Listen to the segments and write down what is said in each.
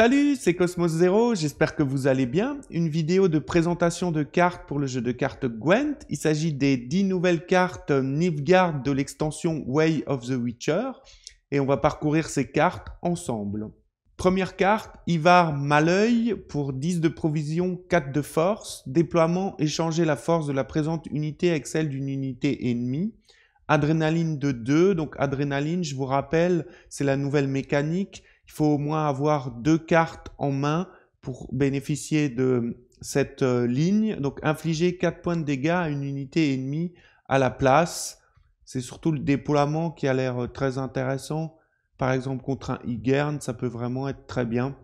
Salut, c'est Cosmos Zero, j'espère que vous allez bien. Une vidéo de présentation de cartes pour le jeu de cartes Gwent. Il s'agit des 10 nouvelles cartes Nivgard de l'extension Way of the Witcher et on va parcourir ces cartes ensemble. Première carte, Ivar Malœil pour 10 de provision, 4 de force. Déploiement, échanger la force de la présente unité avec celle d'une unité ennemie. Adrénaline de 2, donc adrénaline, je vous rappelle, c'est la nouvelle mécanique il faut au moins avoir deux cartes en main pour bénéficier de cette euh, ligne. Donc infliger 4 points de dégâts à une unité ennemie à la place. C'est surtout le déploiement qui a l'air euh, très intéressant. Par exemple contre un Igern, ça peut vraiment être très bien.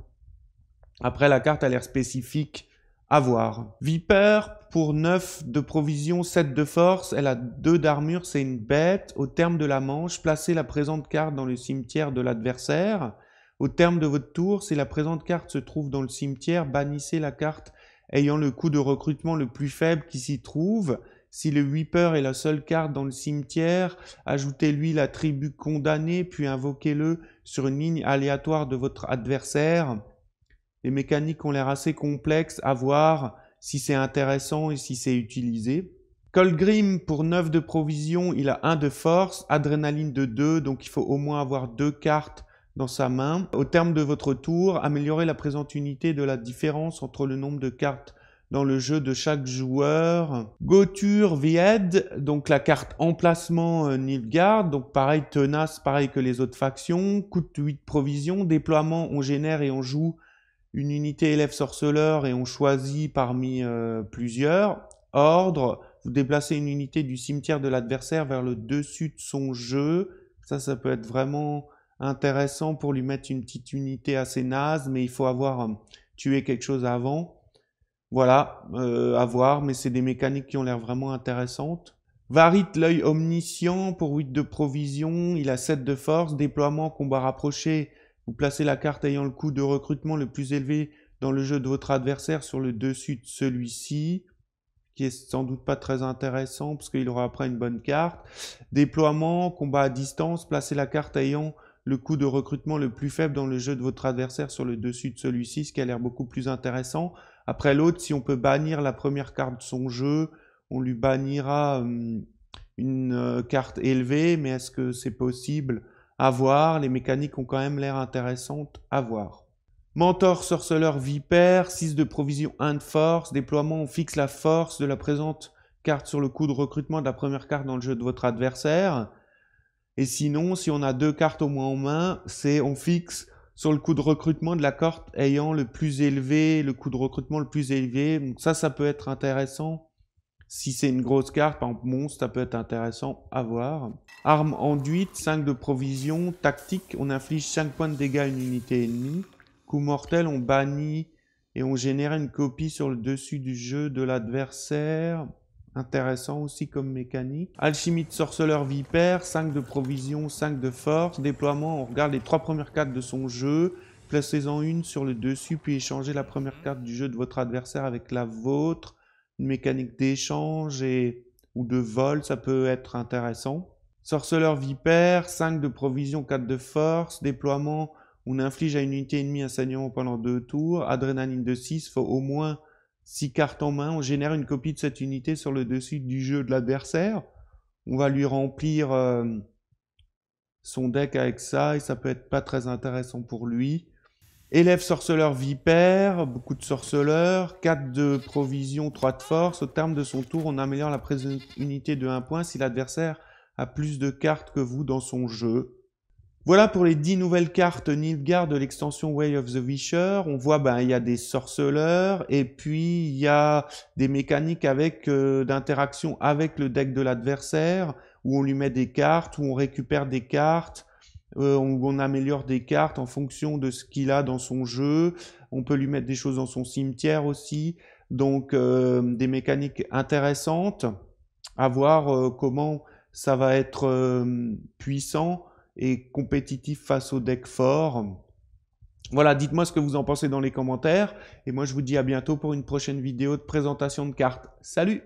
Après la carte a l'air spécifique à voir. Viper pour 9 de provision, 7 de force, elle a 2 d'armure, c'est une bête. Au terme de la manche, placez la présente carte dans le cimetière de l'adversaire. Au terme de votre tour, si la présente carte se trouve dans le cimetière, bannissez la carte ayant le coût de recrutement le plus faible qui s'y trouve. Si le Weeper est la seule carte dans le cimetière, ajoutez-lui la tribu condamnée, puis invoquez-le sur une ligne aléatoire de votre adversaire. Les mécaniques ont l'air assez complexes à voir si c'est intéressant et si c'est utilisé. Colgrim, pour 9 de provision, il a 1 de force, adrénaline de 2, donc il faut au moins avoir deux cartes dans sa main. Au terme de votre tour, améliorer la présente unité de la différence entre le nombre de cartes dans le jeu de chaque joueur. Gotur Vied, donc la carte emplacement euh, Nilgard, donc pareil tenace, pareil que les autres factions. Coûte 8 provisions, déploiement, on génère et on joue une unité élève sorceleur et on choisit parmi euh, plusieurs. Ordre, vous déplacez une unité du cimetière de l'adversaire vers le dessus de son jeu. Ça, ça peut être vraiment intéressant pour lui mettre une petite unité assez naze, mais il faut avoir euh, tué quelque chose avant. Voilà, euh, à voir, mais c'est des mécaniques qui ont l'air vraiment intéressantes. Varite, l'œil omniscient pour 8 de provision, il a 7 de force, déploiement, combat rapproché, vous placez la carte ayant le coût de recrutement le plus élevé dans le jeu de votre adversaire sur le dessus de celui-ci, qui est sans doute pas très intéressant parce qu'il aura après une bonne carte. Déploiement, combat à distance, placez la carte ayant le coût de recrutement le plus faible dans le jeu de votre adversaire sur le dessus de celui-ci, ce qui a l'air beaucoup plus intéressant. Après l'autre, si on peut bannir la première carte de son jeu, on lui bannira hum, une euh, carte élevée, mais est-ce que c'est possible à voir Les mécaniques ont quand même l'air intéressantes à voir. Mentor, sorceleur, vipère, 6 de provision, 1 de force, déploiement, on fixe la force de la présente carte sur le coût de recrutement de la première carte dans le jeu de votre adversaire. Et sinon, si on a deux cartes au moins en main, c'est on fixe sur le coût de recrutement de la carte ayant le plus élevé, le coût de recrutement le plus élevé. Donc ça, ça peut être intéressant. Si c'est une grosse carte, par exemple monstre, ça peut être intéressant à voir. Arme enduite, 5 de provision. Tactique, on inflige 5 points de dégâts à une unité ennemie. Coup mortel, on bannit et on génère une copie sur le dessus du jeu de l'adversaire. Intéressant aussi comme mécanique. Alchimie sorceleur vipère, 5 de provision, 5 de force. Déploiement, on regarde les 3 premières cartes de son jeu. Placez-en une sur le dessus, puis échangez la première carte du jeu de votre adversaire avec la vôtre. Une mécanique d'échange et... ou de vol, ça peut être intéressant. Sorceleur vipère, 5 de provision, 4 de force. Déploiement, on inflige à une unité ennemie un saignement pendant 2 tours. Adrénaline de 6, faut au moins si cartes en main, on génère une copie de cette unité sur le dessus du jeu de l'adversaire. On va lui remplir euh, son deck avec ça et ça peut être pas très intéressant pour lui. Élève sorceleur vipère, beaucoup de sorceleurs, 4 de provision, 3 de force. Au terme de son tour, on améliore la présence unité de 1 point si l'adversaire a plus de cartes que vous dans son jeu. Voilà pour les 10 nouvelles cartes Nilfgaard de l'extension Way of the Wisher. On voit, ben, il y a des sorceleurs et puis il y a des mécaniques avec euh, d'interaction avec le deck de l'adversaire où on lui met des cartes, où on récupère des cartes, euh, où on améliore des cartes en fonction de ce qu'il a dans son jeu. On peut lui mettre des choses dans son cimetière aussi. Donc euh, des mécaniques intéressantes à voir comment ça va être puissant et compétitif face au deck fort. Voilà, dites-moi ce que vous en pensez dans les commentaires. Et moi, je vous dis à bientôt pour une prochaine vidéo de présentation de cartes. Salut